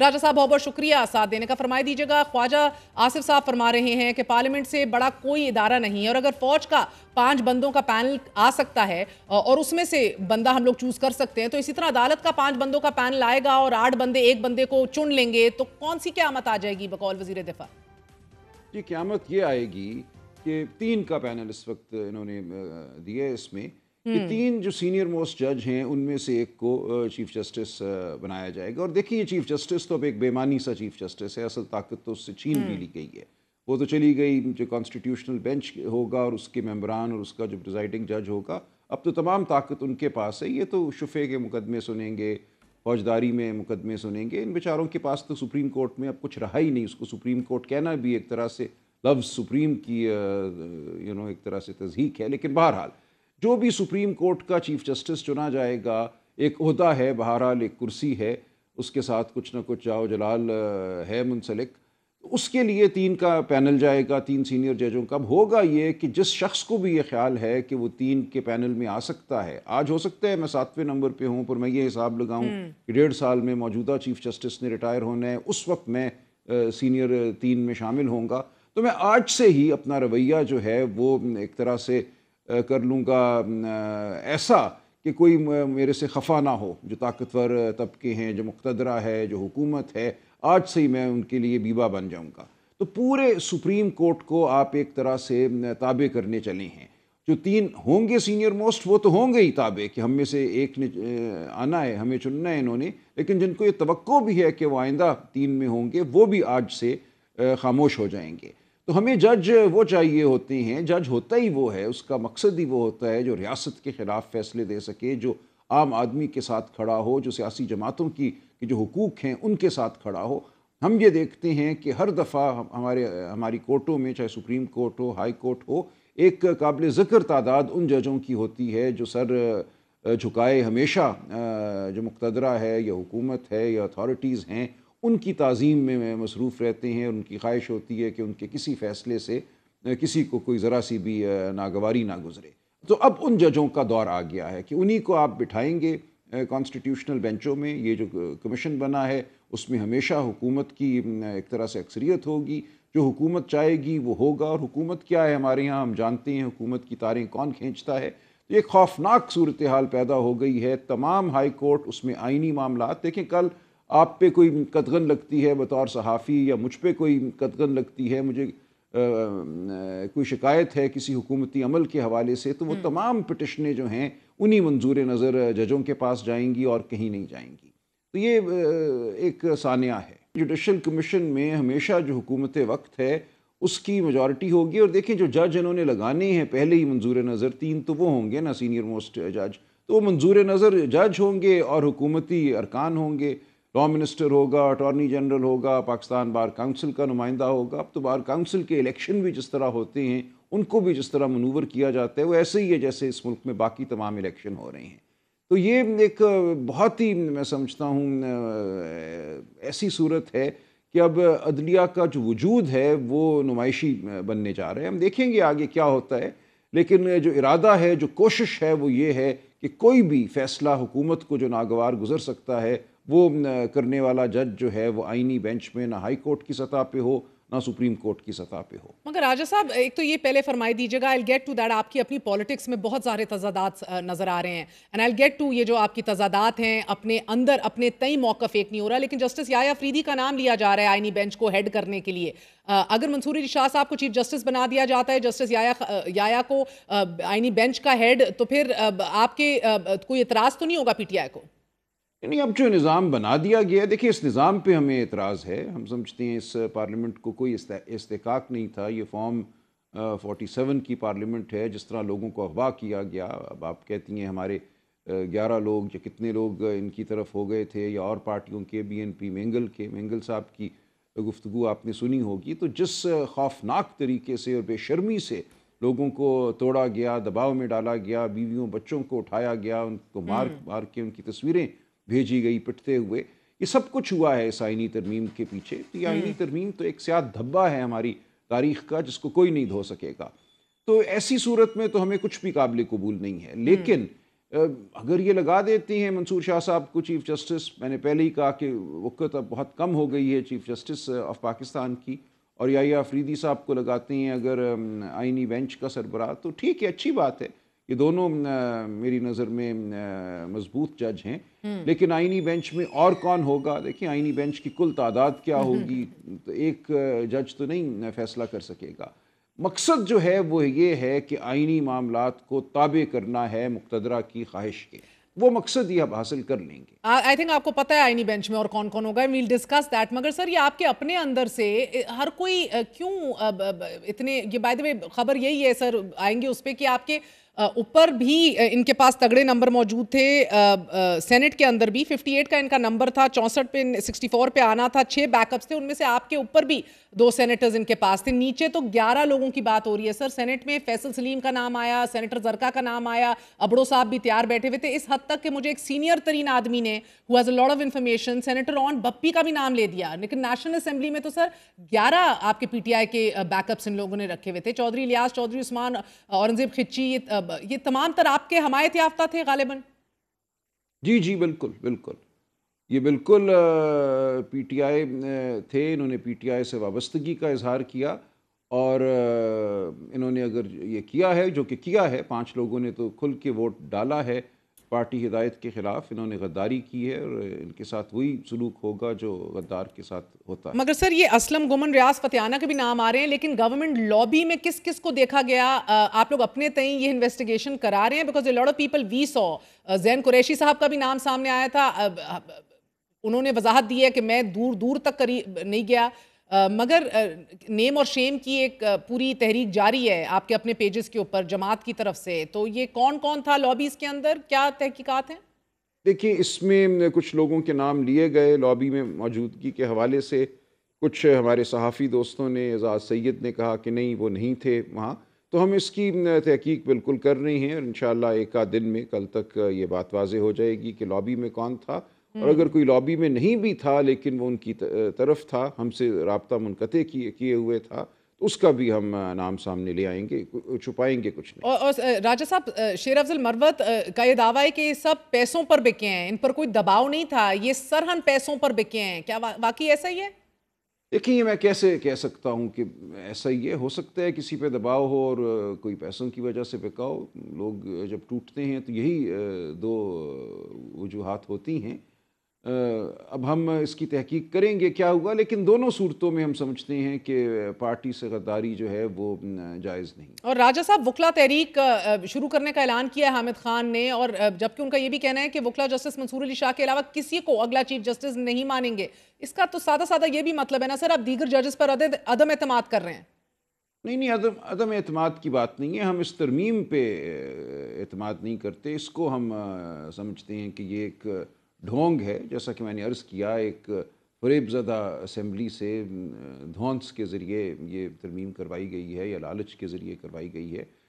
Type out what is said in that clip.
राजा साहब बहुत बहुत शुक्रिया साथ देने का फरमाई दीजिएगा ख्वाजा आसिफ साहब फरमा रहे हैं कि पार्लियामेंट से बड़ा कोई इदारा नहीं है और अगर फौज का पांच बंदों का पैनल आ सकता है और उसमें से बंदा हम लोग चूज कर सकते हैं तो इसी तरह अदालत का पांच बंदों का पैनल आएगा और आठ बंदे एक बंदे को चुन लेंगे तो कौन सी क्यामत आ जाएगी बकौल वजीर दिफा जी क्यामत ये आएगी कि तीन का पैनल इस वक्त इन्होंने दिया है इसमें कि हम्म। तीन जो सीनियर मोस्ट जज हैं उनमें से एक को चीफ जस्टिस बनाया जाएगा और देखिए चीफ जस्टिस तो अब एक बेमानी सा चीफ जस्टिस है असल ताकत तो उससे छीन भी हम्म। ली गई है वो तो चली गई जो कॉन्स्टिट्यूशनल बेंच होगा और उसके मेम्बरान और उसका जो प्रिजाइडिंग जज होगा अब तो तमाम ताकत उनके पास है ये तो शुफे के मुकदमे सुनेंगे फौजदारी में मुकदमे सुनेंगे इन बेचारों के पास तो सुप्रीम कोर्ट में अब कुछ रहा ही नहीं उसको सुप्रीम कोर्ट कहना भी एक तरह से लफ्ज़ सुप्रीम की यू नो एक तरह से तजहीक है लेकिन बहरहाल जो भी सुप्रीम कोर्ट का चीफ जस्टिस चुना जाएगा एक अहदा है बहरहाल एक कुर्सी है उसके साथ कुछ ना कुछ जाओ जलाल है मुंसलिक उसके लिए तीन का पैनल जाएगा तीन सीनियर जजों का अब होगा ये कि जिस शख्स को भी ये ख्याल है कि वो तीन के पैनल में आ सकता है आज हो सकता है मैं सातवें नंबर पे हूँ पर मैं ये हिसाब लगाऊँ हम्म। कि डेढ़ साल में मौजूदा चीफ जस्टिस ने रिटायर होना है उस वक्त मैं आ, सीनियर तीन में शामिल होंगे तो मैं आज से ही अपना रवैया जो है वो एक तरह से कर लूँगा ऐसा कि कोई मेरे से खफा ना हो जो ताकतवर तबके हैं जो मुख्तदरा है जो हुकूमत है आज से ही मैं उनके लिए बीबा बन जाऊँगा तो पूरे सुप्रीम कोर्ट को आप एक तरह से ताबे करने चले हैं जो तीन होंगे सीनियर मोस्ट वो तो होंगे ही ताबे कि हम में से एक ने आना है हमें चुनना है इन्होंने लेकिन जिनको ये तो भी है कि वो आइंदा तीन में होंगे वो भी आज से खामोश हो जाएंगे तो हमें जज वो चाहिए होते हैं जज होता ही वो है उसका मकसद ही वो होता है जो रियासत के ख़िलाफ़ फैसले दे सके जो आम आदमी के साथ खड़ा हो जो सियासी जमातों की जो हकूक़ हैं उनके साथ खड़ा हो हम ये देखते हैं कि हर दफ़ा हमारे हमारी कोर्टों में चाहे सुप्रीम कोर्ट हो हाई कोर्ट हो एक काबिल ज़िक्र तादाद उन जजों की होती है जो सर झुकाए हमेशा जो मुकतदरा है या हुकूमत है या अथॉरिटीज़ हैं उनकी तज़ीम में मसरूफ़ रहते हैं उनकी ख्वाहिश होती है कि उनके किसी फ़ैसले से किसी को कोई ज़रा सी भी नागवारी ना गुजरे तो अब उन जजों का दौर आ गया है कि उन्हीं को आप बिठाएंगे कॉन्स्टिट्यूशनल बेंचों में ये जो कमीशन बना है उसमें हमेशा हुकूमत की एक तरह से अक्सरियत होगी जो हुकूमत चाहेगी वो होगा और हुकूमत क्या है हमारे यहाँ हम जानते हैं हुकूमत की तारें कौन खींचता है तो ये खौफनाक सूरत हाल पैदा हो गई है तमाम हाई कोर्ट उसमें आइनी मामला देखें कल आप पे कोई कदगन लगती है बतौर सहाफ़ी या मुझ पर कोई कदगन लगती है मुझे आ, कोई शिकायत है किसी हुकूमती अमल के हवाले से तो वो हम्म। तमाम पटिशनें जो हैं उन्हीं मंजूर नज़र जजों के पास जाएंगी और कहीं नहीं जाएंगी तो ये एक सानिया है जुडिशल कमीशन में हमेशा जो हुकूमत वक्त है उसकी मेजॉरिटी होगी और देखें जो जज इन्होंने लगाने हैं पहले ही मंजूर नज़र तीन तो वो होंगे ना सीनियर मोस्ट जज तो वो मंजूर नज़र जज होंगे और हुकूमती अरकान होंगे लॉ मिनिस्टर होगा अटॉर्नी जनरल होगा पाकिस्तान बार काउंसिल का नुमाइंदा होगा अब तो बार काउंसिल के इलेक्शन भी जिस तरह होते हैं उनको भी जिस तरह मनूवर किया जाता है वो ऐसे ही है जैसे इस मुल्क में बाकी तमाम इलेक्शन हो रहे हैं तो ये एक बहुत ही मैं समझता हूँ ऐसी सूरत है कि अब अदलिया का जो वजूद है वो नुमाइशी बनने जा रहे हैं हम देखेंगे आगे क्या होता है लेकिन जो इरादा है जो कोशिश है वो ये है कि कोई भी फैसला हुकूमत को जो नागवार गुजर सकता है वो करने वाला जज जो है वो आइनी बेंच में ना हाई कोर्ट की सतह पे हो ना सुप्रीम कोर्ट की सतह पे हो मगर राजा साहब एक तो ये पहले फरमाई दीजिएगा आई गेट टू दैट आपकी अपनी पॉलिटिक्स में बहुत सारे तजादात नज़र आ रहे हैं एंड आई गेट टू ये जो आपकी तजादात हैं अपने अंदर अपने तई मौका एक नहीं हो रहा लेकिन जस्टिस याया फ्रीदी का नाम लिया जा रहा है आईनी बेंच को हेड करने के लिए अगर मंसूरी शाह साहब को चीफ जस्टिस बना दिया जाता है जस्टिस याया याया को आईनी बेंच का हेड तो फिर आपके कोई इतराज़ तो नहीं होगा पीटीआई को यानी अब जो निज़ाम बना दिया गया देखिए इस निज़ाम पे हमें एतराज़ है हम समझते हैं इस पार्लियामेंट को कोई इस्तेकाक नहीं था ये फॉर्म फोर्टी सेवन की पार्लियामेंट है जिस तरह लोगों को अगवा किया गया अब आप कहती हैं हमारे ग्यारह लोग या कितने लोग इनकी तरफ हो गए थे या और पार्टियों के बी एन पी मेंगल के मेंगल साहब की गुफ्तु आपने सुनी होगी तो जिस खौफनाक तरीके से और बेशर्मी से लोगों को तोड़ा गया दबाव में डाला गया बीवियों बच्चों को उठाया गया उनको मार हम्म। मार के उनकी तस्वीरें भेजी गई पिटते हुए ये सब कुछ हुआ है इस आइनी तरमीम के पीछे तो ये आइनी हम्म। तरमीम तो एक सियाह धब्बा है हमारी तारीख का जिसको कोई नहीं धो सकेगा तो ऐसी सूरत में तो हमें कुछ भी काबिल कबूल नहीं है हम्म। लेकिन अगर ये लगा देती हैं मंसूर शाह साहब को चीफ जस्टिस मैंने पहले ही कहा कि वक्त अब बहुत कम हो गई है चीफ जस्टिस ऑफ पाकिस्तान की और या अफरीदी साहब को लगाते हैं अगर आइनी बेंच का सरबराह तो ठीक है अच्छी बात है ये दोनों मेरी नज़र में मजबूत जज हैं हम्म। लेकिन आइनी बेंच में और कौन होगा देखिए आइनी बेंच की कुल तादाद क्या हम्म। होगी तो एक जज तो नहीं फैसला कर सकेगा मकसद जो है वो ये है कि आइनी मामला को ताबे करना है मुक्तदरा की ख्वाहिश के वो मकसद ही आप हासिल कर लेंगे आई थिंक आपको पता है आईनी बेंच में और कौन कौन होगा वील डिस्कस दैट मगर सर ये आपके अपने अंदर से हर कोई क्यों इतने ये बाय द वे खबर यही है सर आएंगे उस पर कि आपके ऊपर भी इनके पास तगड़े नंबर मौजूद थे सेनेट के अंदर भी 58 का इनका नंबर था चौंसठ पे 64 पे आना था छः बैकअप्स थे उनमें से आपके ऊपर भी दो सेनेटर्स इनके पास थे नीचे तो 11 लोगों की बात हो रही है सर सेनेट में फैसल सलीम का नाम आया सेनेटर जरका का नाम आया अबड़ो साहब भी तैयार बैठे हुए थे इस हद तक कि मुझे एक सीनियर तरीन आदमी ने हुआ lot of information senator on Bappi का भी नाम ले दिया लेकिन नेशनल असेंबली में तो सर ग्यारह आपके पी के बैकअप्स इन लोगों ने रखे हुए थे चौधरी लियास चौधरी उस्मान औरंगजेब खिच्ची ये तमाम तर आपके हमायत याफ्ता थे गालिबन जी जी बिल्कुल बिल्कुल ये बिल्कुल पीटीआई थे इन्होंने पीटीआई से वाबस्तगी का इजहार किया और इन्होंने अगर ये किया है जो कि किया है पांच लोगों ने तो खुल के वोट डाला है पार्टी हिदायत के ख़िलाफ़ इन्होंने गद्दारी की है और इनके साथ वही सलूक होगा जो गद्दार के साथ होता है मगर सर ये असलम गुमन रियाज फतियाना के भी नाम आ रहे हैं लेकिन गवर्नमेंट लॉबी में किस किस को देखा गया आप लोग अपने तई ये इन्वेस्टिगेशन करा रहे हैं because a lot of people we saw Zain Qureshi साहब का भी नाम सामने आया था उन्होंने वजाहत दी है कि मैं दूर दूर तक करी नहीं गया आ, मगर आ, नेम और शेम की एक आ, पूरी तहरीक जारी है आपके अपने पेजेस के ऊपर जमात की तरफ से तो ये कौन कौन था लॉबीज़ के अंदर क्या तहकीकात हैं देखिए इसमें कुछ लोगों के नाम लिए गए लॉबी में मौजूदगी के हवाले से कुछ हमारे सहाफ़ी दोस्तों ने एजाज़ सैद ने कहा कि नहीं वो नहीं थे वहाँ तो हम इसकी तहकीक बिल्कुल कर रहे हैं और इन एक आध दिन में कल तक ये बात वाज हो जाएगी कि लॉबी में कौन था और अगर कोई लॉबी में नहीं भी था लेकिन वो उनकी तरफ था हमसे रबता मुनकते किए हुए था तो उसका भी हम नाम सामने ले आएंगे छुपाएंगे कुछ नहीं और, और राजा साहब शेर अफजल मरवत का ये दावा है कि सब पैसों पर बिके हैं इन पर कोई दबाव नहीं था ये सरहन पैसों पर बिके हैं क्या वा, वाकई ऐसा ही है देखिए मैं कैसे कह सकता हूँ कि ऐसा ही है हो सकता है किसी पे दबाव हो और कोई पैसों की वजह से बिकाओ लोग जब टूटते हैं तो यही दो वजूहत होती हैं अब हम इसकी तहकीक करेंगे क्या हुआ लेकिन दोनों सूरतों में हम समझते हैं कि पार्टी से गद्दारी जो है वो जायज़ नहीं और राजा साहब वकला तहरीक शुरू करने का ऐलान किया है हामिद खान ने और जबकि उनका ये भी कहना है कि वकला जस्टिस मंसूर अली शाह के अलावा किसी को अगला चीफ जस्टिस नहीं मानेंगे इसका तो सादा सादा ये भी मतलब है ना सर आप दीगर जजेस पर अदम अतमाद कर रहे हैं नहीं नहीं अदम अदम अतमाद की बात नहीं है हम इस तरमीम पे अतमाद नहीं करते इसको हम समझते हैं कि ये एक ढोंग है जैसा कि मैंने अर्ज़ किया एक फरेबजदा असम्बली से धोंस के ज़रिए ये तरमीम करवाई गई है या लालच के ज़रिए करवाई गई है